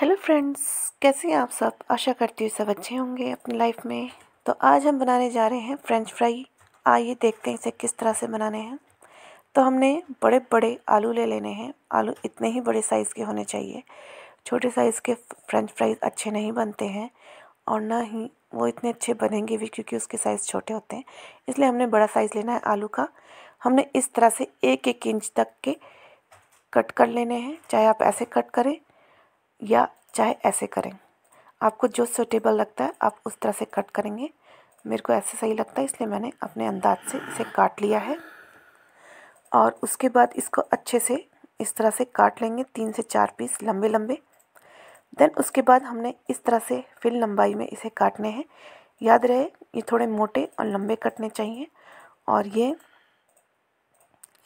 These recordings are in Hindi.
हेलो फ्रेंड्स कैसे हैं आप सब आशा करती हूँ सब अच्छे होंगे अपनी लाइफ में तो आज हम बनाने जा रहे हैं फ्रेंच फ्राई आइए देखते हैं इसे किस तरह से बनाने हैं तो हमने बड़े बड़े आलू ले लेने हैं आलू इतने ही बड़े साइज़ के होने चाहिए छोटे साइज़ के फ्रेंच फ्राइज अच्छे नहीं बनते हैं और ना ही वो इतने अच्छे बनेंगे भी क्योंकि उसके साइज़ छोटे होते हैं इसलिए हमने बड़ा साइज़ लेना है आलू का हमने इस तरह से एक एक इंच तक के कट कर लेने हैं चाहे आप ऐसे कट करें या चाहे ऐसे करें आपको जो सूटेबल लगता है आप उस तरह से कट करेंगे मेरे को ऐसे सही लगता है इसलिए मैंने अपने अंदाज से इसे काट लिया है और उसके बाद इसको अच्छे से इस तरह से काट लेंगे तीन से चार पीस लंबे लंबे देन उसके बाद हमने इस तरह से फिर लंबाई में इसे काटने हैं याद रहे ये थोड़े मोटे और लंबे कटने चाहिए और ये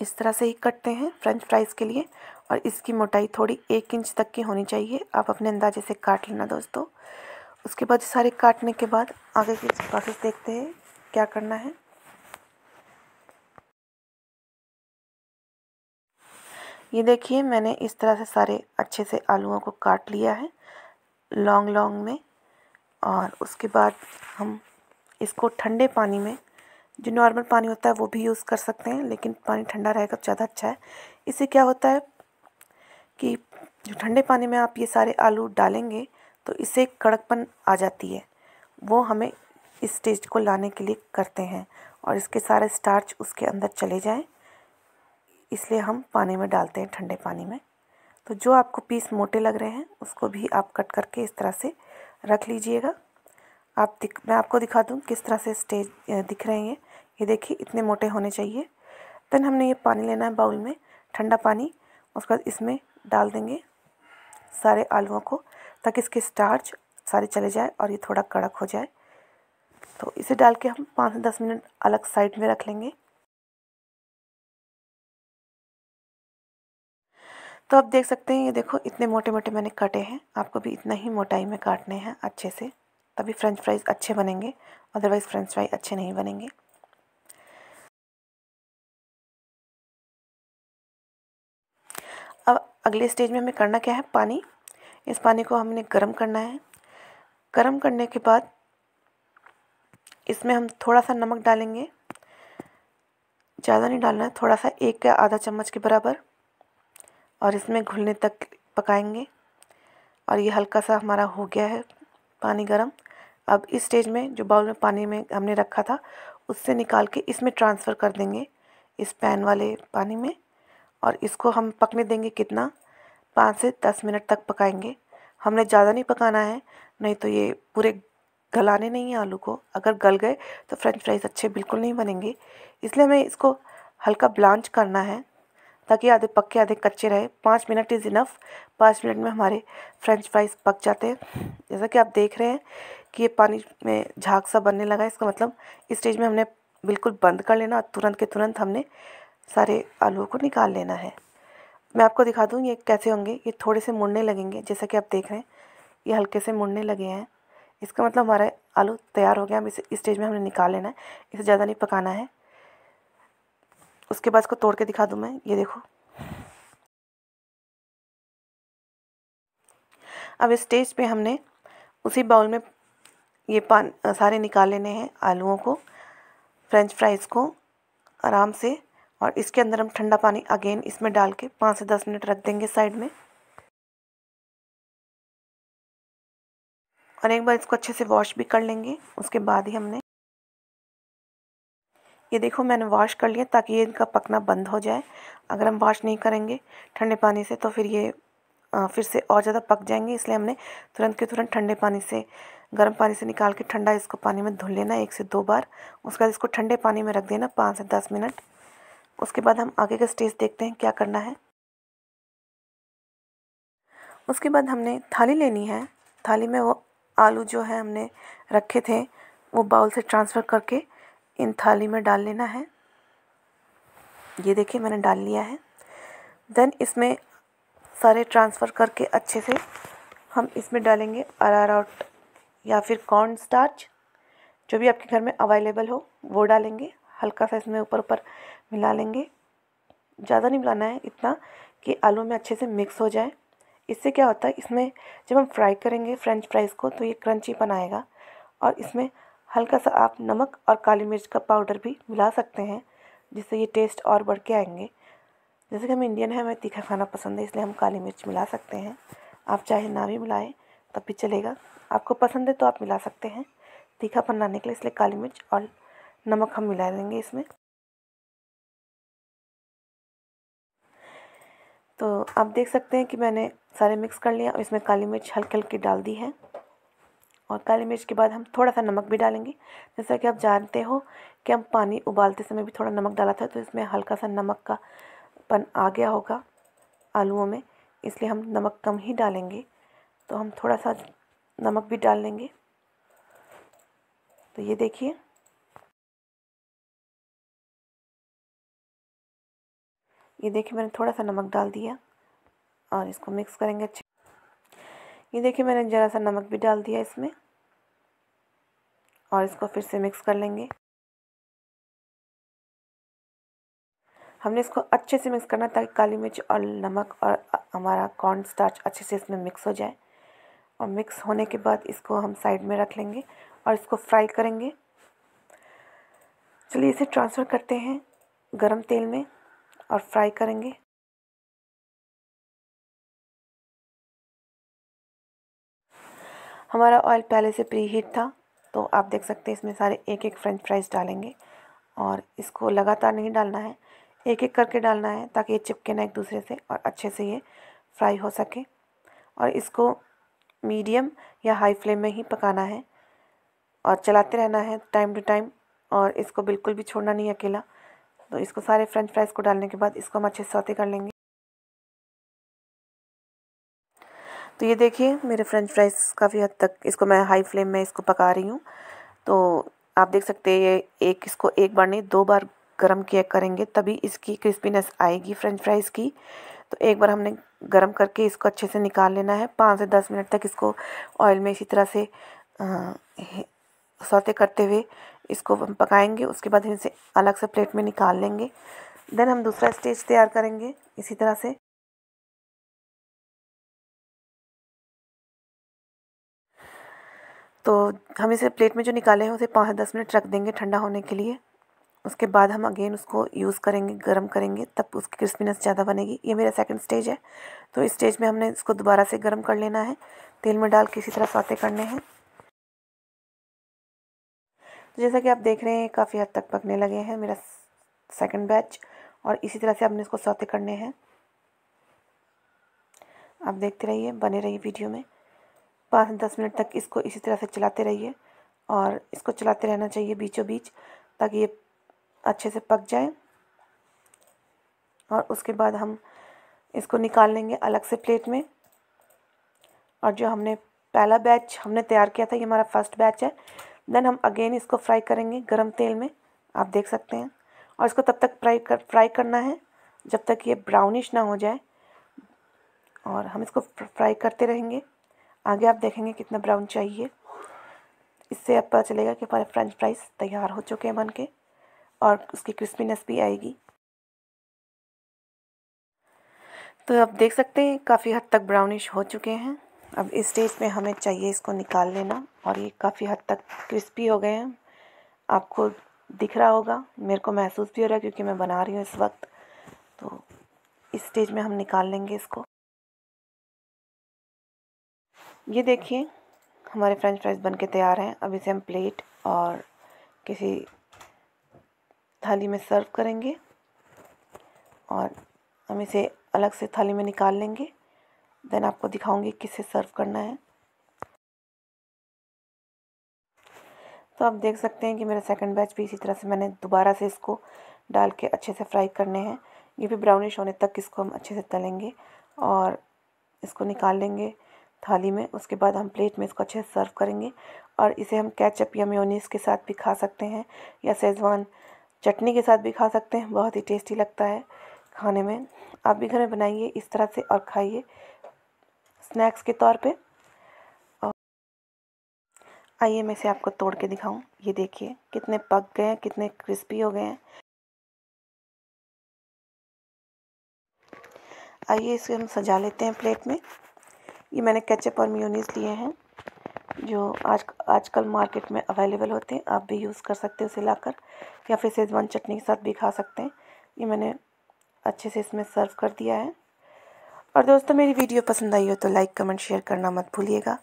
इस तरह से ही कटते हैं फ्रेंच फ्राइज़ के लिए और इसकी मोटाई थोड़ी एक इंच तक की होनी चाहिए आप अपने अंदाजे से काट लेना दोस्तों उसके बाद सारे काटने के बाद आगे की प्रोसेस देखते हैं क्या करना है ये देखिए मैंने इस तरह से सारे अच्छे से आलूओं को काट लिया है लॉन्ग लॉन्ग में और उसके बाद हम इसको ठंडे पानी में जो नॉर्मल पानी होता है वो भी यूज़ कर सकते हैं लेकिन पानी ठंडा रहेगा तो ज़्यादा अच्छा है इससे क्या होता है कि जो ठंडे पानी में आप ये सारे आलू डालेंगे तो इससे कड़कपन आ जाती है वो हमें इस स्टेज को लाने के लिए करते हैं और इसके सारे स्टार्च उसके अंदर चले जाएं इसलिए हम पानी में डालते हैं ठंडे पानी में तो जो आपको पीस मोटे लग रहे हैं उसको भी आप कट करके इस तरह से रख लीजिएगा आप दिख मैं आपको दिखा दूँ किस तरह से स्टेज दिख रहे हैं ये देखिए इतने मोटे होने चाहिए देन हमने ये पानी लेना है बाउल में ठंडा पानी उसके बाद इसमें डाल देंगे सारे आलूओं को ताकि इसके स्टार्च सारे चले जाए और ये थोड़ा कड़क हो जाए तो इसे डाल के हम पाँच से दस मिनट अलग साइड में रख लेंगे तो आप देख सकते हैं ये देखो इतने मोटे मोटे मैंने काटे हैं आपको भी इतना ही मोटाई में काटने हैं अच्छे से तभी फ्रेंच फ्राइज़ अच्छे बनेंगे अदरवाइज़ फ्रेंच फ्राई अच्छे नहीं बनेंगे अब अगले स्टेज में हमें करना क्या है पानी इस पानी को हमने गर्म करना है गर्म करने के बाद इसमें हम थोड़ा सा नमक डालेंगे ज़्यादा नहीं डालना है थोड़ा सा एक या आधा चम्मच के बराबर और इसमें घुलने तक पकाएंगे और ये हल्का सा हमारा हो गया है पानी गर्म अब इस स्टेज में जो बाउल में पानी में हमने रखा था उससे निकाल के इसमें ट्रांसफ़र कर देंगे इस पैन वाले पानी में और इसको हम पकने देंगे कितना पाँच से दस मिनट तक पकाएंगे हमने ज़्यादा नहीं पकाना है नहीं तो ये पूरे गलाने नहीं है आलू को अगर गल गए तो फ्रेंच फ्राइज़ अच्छे बिल्कुल नहीं बनेंगे इसलिए हमें इसको हल्का ब्लांच करना है ताकि आधे पक्के आधे कच्चे रहे पाँच मिनट इज़ इनफ पाँच मिनट में हमारे फ्रेंच फ्राइज़ पक जाते हैं जैसा कि आप देख रहे हैं कि ये पानी में झाग सा बनने लगा है इसका मतलब इस स्टेज में हमने बिल्कुल बंद कर लेना तुरंत के तुरंत हमने सारे आलू को निकाल लेना है मैं आपको दिखा दूँ ये कैसे होंगे ये थोड़े से मुड़ने लगेंगे जैसा कि आप देख रहे हैं ये हल्के से मुड़ने लगे हैं इसका मतलब हमारा आलू तैयार हो गया हम इसे इस स्टेज में हमने निकाल लेना है इसे ज़्यादा नहीं पकाना है उसके बाद इसको तोड़ के दिखा दूँ मैं ये देखो अब इस स्टेज पे हमने उसी बाउल में ये पान सारे निकाल लेने हैं आलूओं को फ्रेंच फ्राइज़ को आराम से और इसके अंदर हम ठंडा पानी अगेन इसमें डाल के पाँच से दस मिनट रख देंगे साइड में और एक बार इसको अच्छे से वॉश भी कर लेंगे उसके बाद ही हमने ये देखो मैंने वॉश कर लिया ताकि ये इनका पकना बंद हो जाए अगर हम वॉश नहीं करेंगे ठंडे पानी से तो फिर ये फिर से और ज़्यादा पक जाएंगे इसलिए हमने तुरंत के तुरंत ठंडे पानी से गर्म पानी से निकाल के ठंडा इसको पानी में धुल लेना एक से दो बार उसके बाद इसको ठंडे पानी में रख देना पाँच से दस मिनट उसके बाद हम आगे का स्टेज देखते हैं क्या करना है उसके बाद हमने थाली लेनी है थाली में वो आलू जो है हमने रखे थे वो बाउल से ट्रांसफ़र करके इन थाली में डाल लेना है ये देखिए मैंने डाल लिया है देन इसमें सारे ट्रांसफ़र करके अच्छे से हम इसमें डालेंगे आउट या फिर कॉर्न स्टार्च जो भी आपके घर में अवेलेबल हो वो डालेंगे हल्का सा इसमें ऊपर ऊपर मिला लेंगे ज़्यादा नहीं मिलाना है इतना कि आलू में अच्छे से मिक्स हो जाए इससे क्या होता है इसमें जब हम फ्राई करेंगे फ्रेंच फ्राइज़ को तो ये क्रंची बनाएगा और इसमें हल्का सा आप नमक और काली मिर्च का पाउडर भी मिला सकते हैं जिससे ये टेस्ट और बढ़ के आएंगे जैसे कि हम इंडियन हैं हमें तीखा खाना पसंद है इसलिए हम काली मिर्च मिला सकते हैं आप चाहे ना भी मिलाएं तब भी चलेगा आपको पसंद है तो आप मिला सकते हैं तीखापन बनाने के लिए इसलिए काली मिर्च और नमक हम मिला देंगे इसमें तो आप देख सकते हैं कि मैंने सारे मिक्स कर लिया और इसमें काली मिर्च हल्की हल्की डाल दी है और काली मिर्च के बाद हम थोड़ा सा नमक भी डालेंगे जैसा कि आप जानते हो कि हम पानी उबालते समय भी थोड़ा नमक डाला था तो इसमें हल्का सा नमक का पन आ गया होगा आलूओं में इसलिए हम नमक कम ही डालेंगे तो हम थोड़ा सा नमक भी डाल लेंगे तो ये देखिए ये देखिए मैंने थोड़ा सा नमक डाल दिया और इसको मिक्स करेंगे अच्छे ये देखिए मैंने ज़रा सा नमक भी डाल दिया इसमें और इसको फिर से मिक्स कर लेंगे हमने इसको अच्छे से मिक्स करना ताकि काली मिर्च और नमक और हमारा कॉर्न स्टार्च अच्छे से इसमें मिक्स हो जाए और मिक्स होने के बाद इसको हम साइड में रख लेंगे और इसको फ्राई करेंगे चलिए इसे ट्रांसफ़र करते हैं गरम तेल में और फ्राई करेंगे हमारा ऑयल पहले से प्री हीट था तो आप देख सकते हैं इसमें सारे एक एक फ्रेंच फ्राइज़ डालेंगे और इसको लगातार नहीं डालना है एक एक करके डालना है ताकि ये चिपके ना एक दूसरे से और अच्छे से ये फ्राई हो सके और इसको मीडियम या हाई फ्लेम में ही पकाना है और चलाते रहना है टाइम टू टाइम और इसको बिल्कुल भी छोड़ना नहीं अकेला तो इसको सारे फ्रेंच फ्राइज़ को डालने के बाद इसको हम अच्छे से सौते कर लेंगे तो ये देखिए मेरे फ्रेंच फ्राइज़ काफ़ी हद तक इसको मैं हाई फ्लेम में इसको पका रही हूँ तो आप देख सकते हैं ये एक इसको एक बार नहीं दो बार गर्म किया करेंगे तभी इसकी क्रिस्पीनेस आएगी फ्रेंच फ्राइज़ की तो एक बार हमने गर्म करके इसको अच्छे से निकाल लेना है पाँच से दस मिनट तक इसको ऑयल में इसी तरह से सौते करते हुए इसको हम पकाएंगे उसके बाद हम इसे अलग से प्लेट में निकाल लेंगे देन हम दूसरा स्टेज तैयार करेंगे इसी तरह से तो हम इसे प्लेट में जो निकाले हैं उसे पाँच दस मिनट रख देंगे ठंडा होने के लिए उसके बाद हम अगेन उसको यूज़ करेंगे गर्म करेंगे तब उसकी क्रिस्पीनेस ज़्यादा बनेगी ये मेरा सेकंड स्टेज है तो इस स्टेज में हमने इसको दोबारा से गर्म कर लेना है तेल में डाल के इसी तरह सौते करने हैं तो जैसा कि आप देख रहे हैं काफ़ी हद तक पकने लगे हैं मेरा सेकंड बैच और इसी तरह से आपने इसको सौते करने हैं आप देखते रहिए बने रहिए वीडियो में पाँच दस मिनट तक इसको इसी तरह से चलाते रहिए और इसको चलाते रहना चाहिए बीचों बीच ताकि ये अच्छे से पक जाए और उसके बाद हम इसको निकाल लेंगे अलग से प्लेट में और जो हमने पहला बैच हमने तैयार किया था ये हमारा फर्स्ट बैच है देन हम अगेन इसको फ्राई करेंगे गरम तेल में आप देख सकते हैं और इसको तब तक फ्राई कर फ्राई करना है जब तक ये ब्राउनिश ना हो जाए और हम इसको फ्राई करते रहेंगे आगे आप देखेंगे कितना ब्राउन चाहिए इससे अब पता चलेगा कि हमारे फ्रेंच फ्राइज़ तैयार हो चुके हैं बन के और उसकी क्रिस्पीनेस भी आएगी तो आप देख सकते हैं काफ़ी हद तक ब्राउनिश हो चुके हैं अब इस स्टेज पे हमें चाहिए इसको निकाल लेना और ये काफ़ी हद तक क्रिस्पी हो गए हैं आपको दिख रहा होगा मेरे को महसूस भी हो रहा है क्योंकि मैं बना रही हूँ इस वक्त तो इस स्टेज में हम निकाल लेंगे इसको ये देखिए हमारे फ्रेंच फ्राइज बनके तैयार हैं अब इसे हम प्लेट और किसी थाली में सर्व करेंगे और हम इसे अलग से थाली में निकाल लेंगे देन आपको दिखाऊंगी किसे सर्व करना है तो आप देख सकते हैं कि मेरा सेकंड बैच भी इसी तरह से मैंने दोबारा से इसको डाल के अच्छे से फ्राई करने हैं ये भी ब्राउनिश होने तक इसको हम अच्छे से तलेंगे और इसको निकाल लेंगे थाली में उसके बाद हम प्लेट में इसको अच्छे से सर्व करेंगे और इसे हम कैचअप या म्योनीस के साथ भी खा सकते हैं या सेजवान चटनी के साथ भी खा सकते हैं बहुत ही टेस्टी लगता है खाने में आप भी घर में बनाइए इस तरह से और खाइए स्नैक्स के तौर पे आइए मैं इसे आपको तोड़ के दिखाऊं ये देखिए कितने पक गए हैं कितने क्रिस्पी हो गए हैं आइए इसे हम सजा लेते हैं प्लेट में ये मैंने केचप और म्यूनिस लिए हैं जो आज आजकल मार्केट में अवेलेबल होते हैं आप भी यूज़ कर सकते हैं उसे लाकर या फिर सेजवान चटनी के साथ भी खा सकते हैं ये मैंने अच्छे से इसमें सर्व कर दिया है और दोस्तों मेरी वीडियो पसंद आई हो तो लाइक कमेंट शेयर करना मत भूलिएगा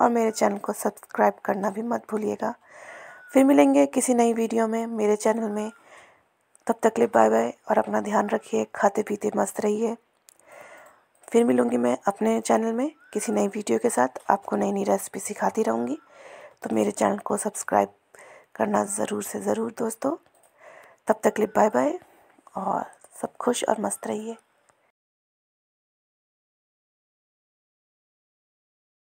और मेरे चैनल को सब्सक्राइब करना भी मत भूलिएगा फिर मिलेंगे किसी नई वीडियो में मेरे चैनल में तब तक ले बाय बाय और अपना ध्यान रखिए खाते पीते मस्त रहिए फिर मिलूँगी मैं अपने चैनल में किसी नई वीडियो के साथ आपको नई नई रेसिपी सिखाती रहूँगी तो मेरे चैनल को सब्सक्राइब करना ज़रूर से ज़रूर दोस्तों तब तक ले बाय बाय और सब खुश और मस्त रहिए